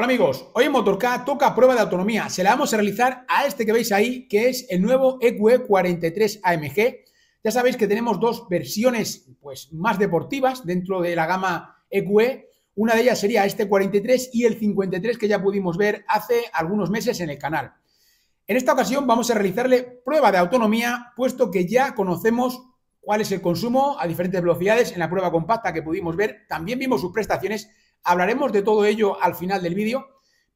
Hola amigos, hoy en Motorca toca prueba de autonomía. Se la vamos a realizar a este que veis ahí, que es el nuevo EQE 43 AMG. Ya sabéis que tenemos dos versiones pues, más deportivas dentro de la gama EQE. E. Una de ellas sería este 43 y el 53 que ya pudimos ver hace algunos meses en el canal. En esta ocasión vamos a realizarle prueba de autonomía, puesto que ya conocemos cuál es el consumo a diferentes velocidades en la prueba compacta que pudimos ver. También vimos sus prestaciones Hablaremos de todo ello al final del vídeo,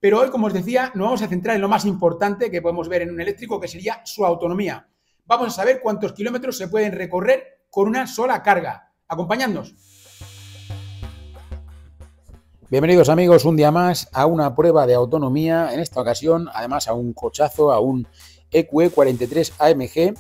pero hoy, como os decía, nos vamos a centrar en lo más importante que podemos ver en un eléctrico, que sería su autonomía. Vamos a saber cuántos kilómetros se pueden recorrer con una sola carga. Acompañadnos. Bienvenidos amigos un día más a una prueba de autonomía, en esta ocasión además a un cochazo, a un EQE 43 AMG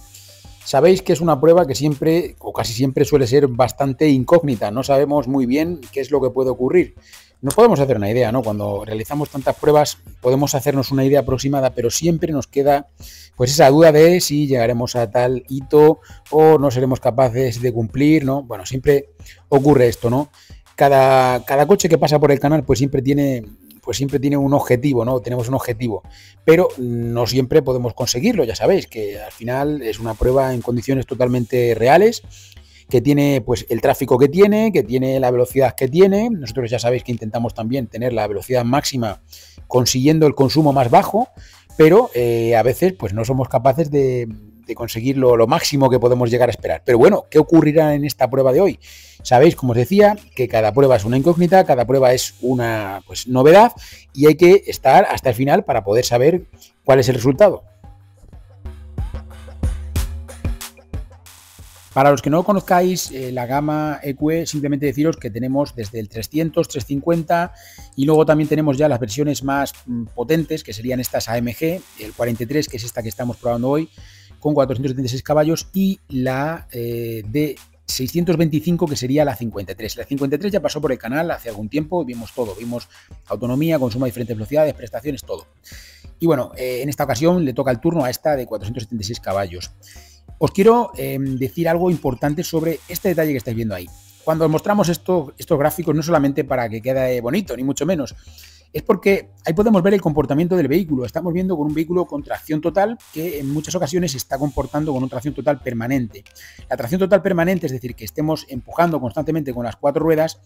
Sabéis que es una prueba que siempre o casi siempre suele ser bastante incógnita, no sabemos muy bien qué es lo que puede ocurrir. Nos podemos hacer una idea, ¿no? Cuando realizamos tantas pruebas podemos hacernos una idea aproximada, pero siempre nos queda pues esa duda de si llegaremos a tal hito o no seremos capaces de cumplir, ¿no? Bueno, siempre ocurre esto, ¿no? Cada, cada coche que pasa por el canal pues siempre tiene pues siempre tiene un objetivo, ¿no? Tenemos un objetivo, pero no siempre podemos conseguirlo, ya sabéis, que al final es una prueba en condiciones totalmente reales que tiene pues el tráfico que tiene, que tiene la velocidad que tiene. Nosotros ya sabéis que intentamos también tener la velocidad máxima consiguiendo el consumo más bajo, pero eh, a veces pues no somos capaces de, de conseguir lo, máximo que podemos llegar a esperar. Pero bueno, ¿qué ocurrirá en esta prueba de hoy? Sabéis, como os decía, que cada prueba es una incógnita, cada prueba es una pues, novedad y hay que estar hasta el final para poder saber cuál es el resultado. Para los que no conozcáis eh, la gama EQE, e, simplemente deciros que tenemos desde el 300, 350 y luego también tenemos ya las versiones más mm, potentes, que serían estas AMG, el 43, que es esta que estamos probando hoy, con 476 caballos y la eh, de 625 que sería la 53. La 53 ya pasó por el canal hace algún tiempo, vimos todo, vimos autonomía, consumo de diferentes velocidades, prestaciones, todo. Y bueno, eh, en esta ocasión le toca el turno a esta de 476 caballos. Os quiero em, decir algo importante sobre este detalle que estáis viendo ahí. Cuando os mostramos estos gráficos, no solamente para que quede bonito, ni mucho menos, es porque ahí podemos ver el comportamiento del vehículo. Estamos viendo con un vehículo con tracción total que en muchas ocasiones se está comportando con una tracción total permanente. La tracción total permanente, es decir, que estemos empujando constantemente con las cuatro ruedas,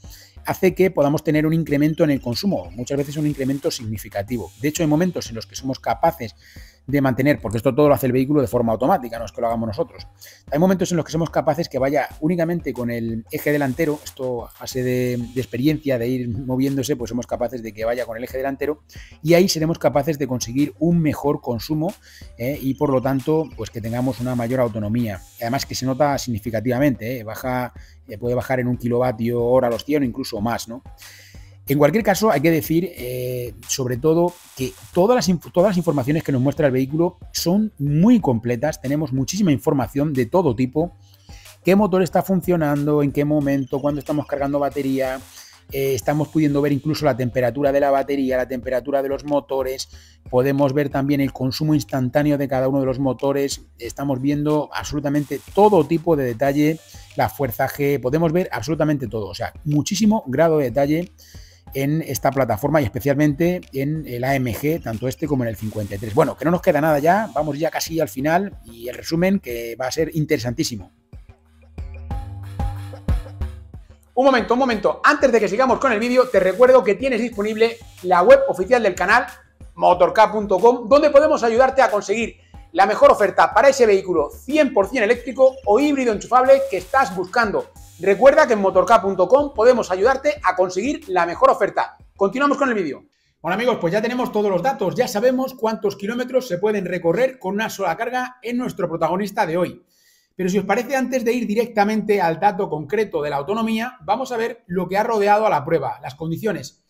hace que podamos tener un incremento en el consumo, muchas veces un incremento significativo. De hecho, hay momentos en los que somos capaces de mantener, porque esto todo lo hace el vehículo de forma automática, no es que lo hagamos nosotros. Hay momentos en los que somos capaces que vaya únicamente con el eje delantero, esto hace de, experiencia, de ir moviéndose, pues somos capaces de que vaya con el eje delantero y ahí seremos capaces de conseguir un mejor consumo eh, y por lo tanto, pues que tengamos una mayor autonomía. Además que se nota significativamente, eh, baja, eh, puede bajar en un kilovatio hora los 100 o incluso más, ¿no? En cualquier caso, hay que decir, eh, sobre todo, que todas las, todas las informaciones que nos muestra el vehículo son muy completas, tenemos muchísima información de todo tipo, qué motor está funcionando, en qué momento, cuándo estamos cargando batería, eh, estamos pudiendo ver incluso la temperatura de la batería, la temperatura de los motores, podemos ver también el consumo instantáneo de cada uno de los motores, estamos viendo absolutamente todo tipo de detalle, la fuerza G, podemos ver absolutamente todo, o sea, muchísimo grado de detalle en esta plataforma y especialmente en el AMG, tanto este como en el 53. Bueno, que no nos queda nada ya, vamos ya casi al final y el resumen que va a ser interesantísimo. Un momento, un momento. Antes de que sigamos con el vídeo, te recuerdo que tienes disponible la web oficial del canal, motork.com, donde podemos ayudarte a conseguir la mejor oferta para ese vehículo 100% eléctrico o híbrido enchufable que estás buscando Recuerda que en motorca.com podemos ayudarte a conseguir la mejor oferta. Continuamos con el vídeo. Bueno amigos, pues ya tenemos todos los datos, ya sabemos cuántos kilómetros se pueden recorrer con una sola carga en nuestro protagonista de hoy. Pero si os parece, antes de ir directamente al dato concreto de la autonomía, vamos a ver lo que ha rodeado a la prueba, las condiciones.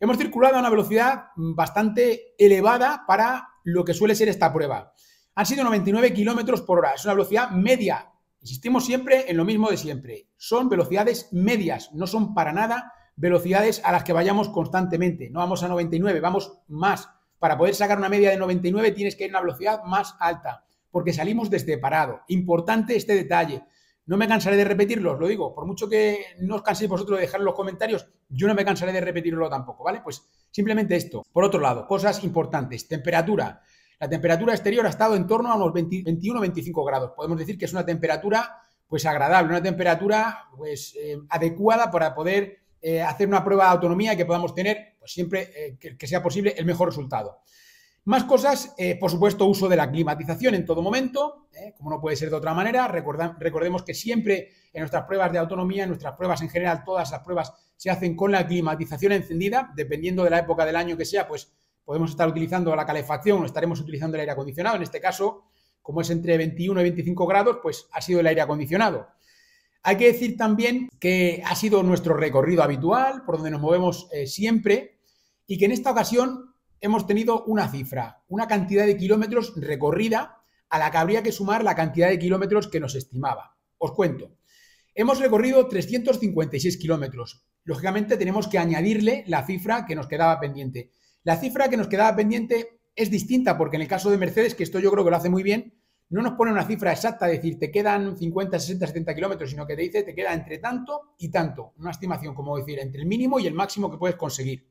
Hemos circulado a una velocidad bastante elevada para lo que suele ser esta prueba. Han sido 99 kilómetros por hora, es una velocidad media Insistimos siempre en lo mismo de siempre. Son velocidades medias, no son para nada velocidades a las que vayamos constantemente. No vamos a 99, vamos más. Para poder sacar una media de 99 tienes que ir a una velocidad más alta, porque salimos desde parado. Importante este detalle. No me cansaré de repetirlo, os lo digo. Por mucho que no os canséis vosotros de dejar los comentarios, yo no me cansaré de repetirlo tampoco, ¿vale? Pues simplemente esto. Por otro lado, cosas importantes. Temperatura. La temperatura exterior ha estado en torno a unos 21-25 grados. Podemos decir que es una temperatura pues agradable, una temperatura pues eh, adecuada para poder eh, hacer una prueba de autonomía y que podamos tener pues, siempre eh, que, sea posible el mejor resultado. Más cosas, por supuesto, uso de la climatización en todo momento, como no puede ser de otra manera. recordemos que siempre en nuestras pruebas de autonomía, en nuestras pruebas en general, todas las pruebas se hacen con la climatización encendida, dependiendo de la época del año que sea, pues podemos estar utilizando la calefacción o estaremos utilizando el aire acondicionado. En este caso, como es entre 21 y 25 grados, pues ha sido el aire acondicionado. Hay que decir también que ha sido nuestro recorrido habitual, por donde nos movemos eh, siempre, y que en esta ocasión hemos tenido una cifra, una cantidad de kilómetros recorrida a la que habría que sumar la cantidad de kilómetros que nos estimaba. Os cuento. Hemos recorrido 356 kilómetros. Lógicamente tenemos que añadirle la cifra que nos quedaba pendiente. La cifra que nos quedaba pendiente es distinta, porque en el caso de Mercedes, que esto yo creo que lo hace muy bien, no nos pone una cifra exacta, decir, te quedan 50, 60, 70 kilómetros, sino que te dice, te queda entre tanto y tanto, una estimación, como decir, entre el mínimo y el máximo que puedes conseguir.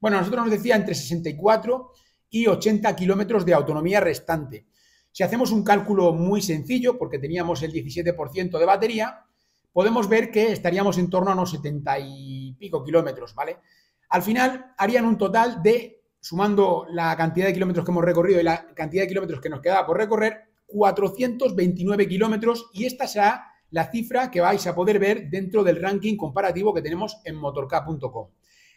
Bueno, nosotros nos decía entre 64 y 80 kilómetros de autonomía restante. Si hacemos un cálculo muy sencillo, porque teníamos el 17% de batería, podemos ver que estaríamos en torno a unos 70 y pico kilómetros, ¿vale? Al final harían un total de, sumando la cantidad de kilómetros que hemos recorrido y la cantidad de kilómetros que nos queda por recorrer, 429 kilómetros y esta será la cifra que vais a poder ver dentro del ranking comparativo que tenemos en motork.com.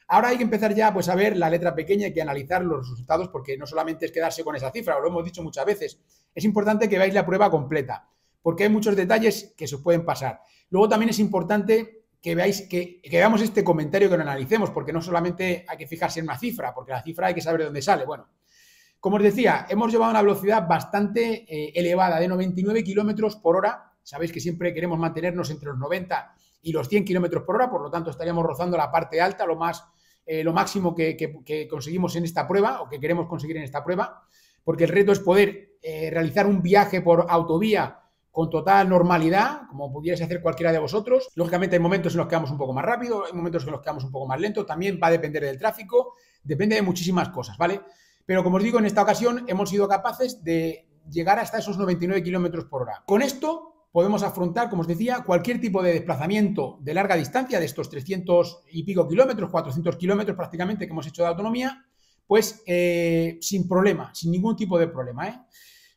Ahora hay que empezar ya pues, a ver la letra pequeña y que analizar los resultados porque no solamente es quedarse con esa cifra, lo hemos dicho muchas veces, es importante que veáis la prueba completa porque hay muchos detalles que se os pueden pasar. Luego también es importante que veáis que, veamos este comentario que lo analicemos, porque no solamente hay que fijarse en una cifra, porque la cifra hay que saber de dónde sale. Bueno, como os decía, hemos llevado una velocidad bastante eh, elevada de 99 kilómetros por hora. Sabéis que siempre queremos mantenernos entre los 90 y los 100 kilómetros por hora, por lo tanto estaríamos rozando la parte alta, lo más eh, lo máximo que, conseguimos en esta prueba o que queremos conseguir en esta prueba, porque el reto es poder eh, realizar un viaje por autovía con total normalidad, como pudierais hacer cualquiera de vosotros. Lógicamente hay momentos en los que vamos un poco más rápido, hay momentos en los que vamos un poco más lento, también va a depender del tráfico, depende de muchísimas cosas, ¿vale? Pero como os digo, en esta ocasión hemos sido capaces de llegar hasta esos 99 kilómetros por hora. Con esto podemos afrontar, como os decía, cualquier tipo de desplazamiento de larga distancia, de estos 300 y pico kilómetros, 400 kilómetros prácticamente que hemos hecho de autonomía, pues eh, sin problema, sin ningún tipo de problema. ¿eh?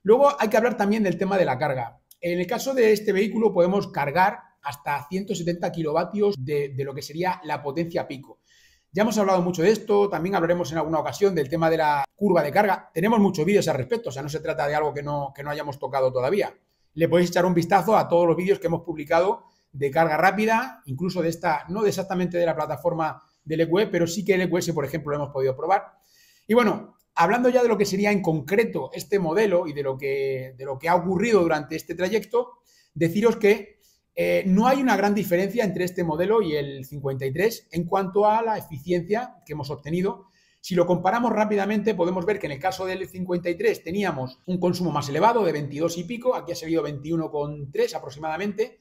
Luego hay que hablar también del tema de la carga. En el caso de este vehículo podemos cargar hasta 170 kilovatios de, lo que sería la potencia pico. Ya hemos hablado mucho de esto, también hablaremos en alguna ocasión del tema de la curva de carga. Tenemos muchos vídeos al respecto, o sea, no se trata de algo que no, que no hayamos tocado todavía. Le podéis echar un vistazo a todos los vídeos que hemos publicado de carga rápida, incluso de esta, no exactamente de la plataforma del EQE, e, pero sí que el EQS, e por ejemplo, lo hemos podido probar. Y bueno, hablando ya de lo que sería en concreto este modelo y de lo que, de lo que ha ocurrido durante este trayecto, deciros que eh, no hay una gran diferencia entre este modelo y el 53 en cuanto a la eficiencia que hemos obtenido. Si lo comparamos rápidamente, podemos ver que en el caso del 53 teníamos un consumo más elevado de 22 y pico, aquí ha seguido 21,3 aproximadamente,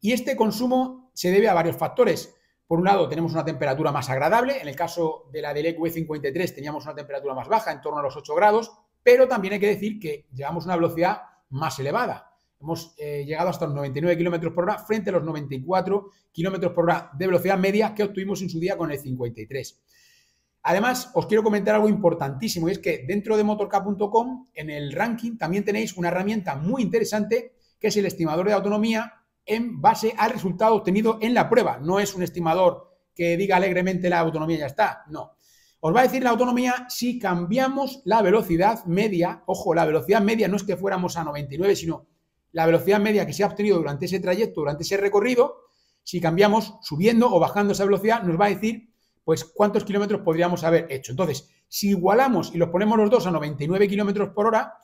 y este consumo se debe a varios factores. Por un lado, tenemos una temperatura más agradable. En el caso de la del 53 e e teníamos una temperatura más baja, en torno a los 8 grados, pero también hay que decir que llevamos una velocidad más elevada. Hemos eh, llegado hasta los 99 km por hora frente a los 94 km por hora de velocidad media que obtuvimos en su día con el 53. Además, os quiero comentar algo importantísimo y es que dentro de motork.com, en el ranking, también tenéis una herramienta muy interesante que es el estimador de autonomía en base al resultado obtenido en la prueba. No es un estimador que diga alegremente la autonomía ya está. No. Os va a decir la autonomía si cambiamos la velocidad media. Ojo, la velocidad media no es que fuéramos a 99, sino la velocidad media que se ha obtenido durante ese trayecto, durante ese recorrido. Si cambiamos subiendo o bajando esa velocidad, nos va a decir pues cuántos kilómetros podríamos haber hecho. Entonces, si igualamos y los ponemos los dos a 99 kilómetros por hora,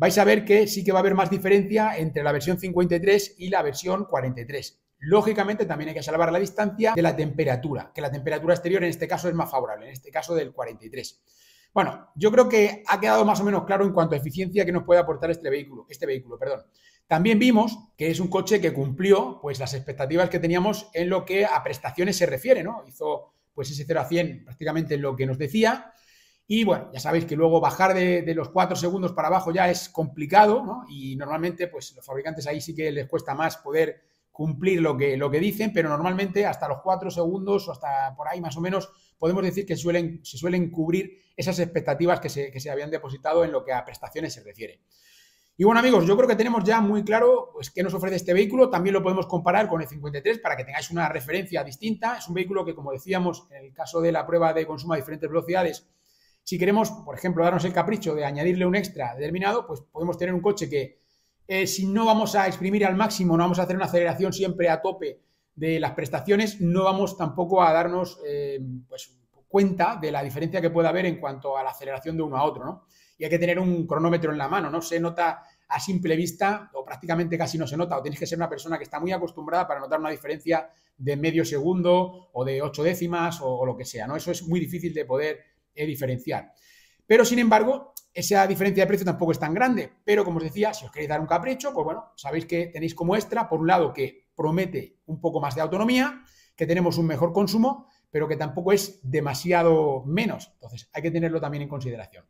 vais a ver que sí que va a haber más diferencia entre la versión 53 y la versión 43. Lógicamente también hay que salvar la distancia de la temperatura, que la temperatura exterior en este caso es más favorable, en este caso del 43. Bueno, yo creo que ha quedado más o menos claro en cuanto a eficiencia que nos puede aportar este vehículo, este vehículo, perdón. También vimos que es un coche que cumplió pues las expectativas que teníamos en lo que a prestaciones se refiere, ¿no? Hizo pues ese 0 a 100 prácticamente lo que nos decía y bueno, ya sabéis que luego bajar de, los 4 segundos para abajo ya es complicado, Y normalmente, pues los fabricantes ahí sí que les cuesta más poder cumplir lo que, lo que dicen, pero normalmente hasta los 4 segundos o hasta por ahí más o menos podemos decir que suelen, se suelen cubrir esas expectativas que se, habían depositado en lo que a prestaciones se refiere. Y bueno, amigos, yo creo que tenemos ya muy claro pues, qué nos ofrece este vehículo. También lo podemos comparar con el 53 para que tengáis una referencia distinta. Es un vehículo que, como decíamos, en el caso de la prueba de consumo a diferentes velocidades, si queremos, por ejemplo, darnos el capricho de añadirle un extra determinado, pues podemos tener un coche que eh, si no vamos a exprimir al máximo, no vamos a hacer una aceleración siempre a tope de las prestaciones, no vamos tampoco a darnos eh, pues, cuenta de la diferencia que puede haber en cuanto a la aceleración de uno a otro, ¿no? Y hay que tener un cronómetro en la mano, ¿no? Se nota a simple vista o prácticamente casi no se nota, o tienes que ser una persona que está muy acostumbrada para notar una diferencia de medio segundo o de ocho décimas o, o lo que sea, ¿no? Eso es muy difícil de poder eh, diferenciar. Pero sin embargo, esa diferencia de precio tampoco es tan grande. Pero como os decía, si os queréis dar un capricho, pues bueno, sabéis que tenéis como extra, por un lado, que promete un poco más de autonomía, que tenemos un mejor consumo, pero que tampoco es demasiado menos. Entonces, hay que tenerlo también en consideración.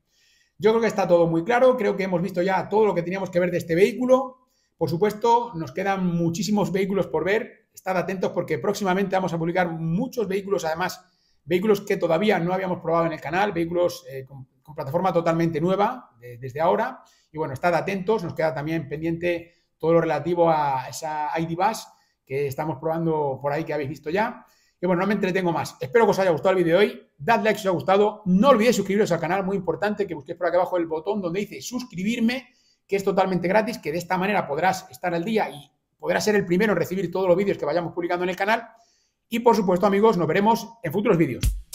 Yo creo que está todo muy claro, creo que hemos visto ya todo lo que teníamos que ver de este vehículo. Por supuesto, nos quedan muchísimos vehículos por ver. Estad atentos porque próximamente vamos a publicar muchos vehículos, además, vehículos que todavía no habíamos probado en el canal, vehículos eh, con, plataforma totalmente nueva desde ahora. Y bueno, estad atentos, nos queda también pendiente todo lo relativo a esa ID Bus que estamos probando por ahí que habéis visto ya. Y bueno, no me entretengo más. Espero que os haya gustado el vídeo de hoy. Dad like si os ha gustado. No olvidéis suscribiros al canal, muy importante que busquéis por aquí abajo el botón donde dice suscribirme, que es totalmente gratis, que de esta manera podrás estar al día y podrás ser el primero en recibir todos los vídeos que vayamos publicando en el canal. Y por supuesto, amigos, nos veremos en futuros vídeos.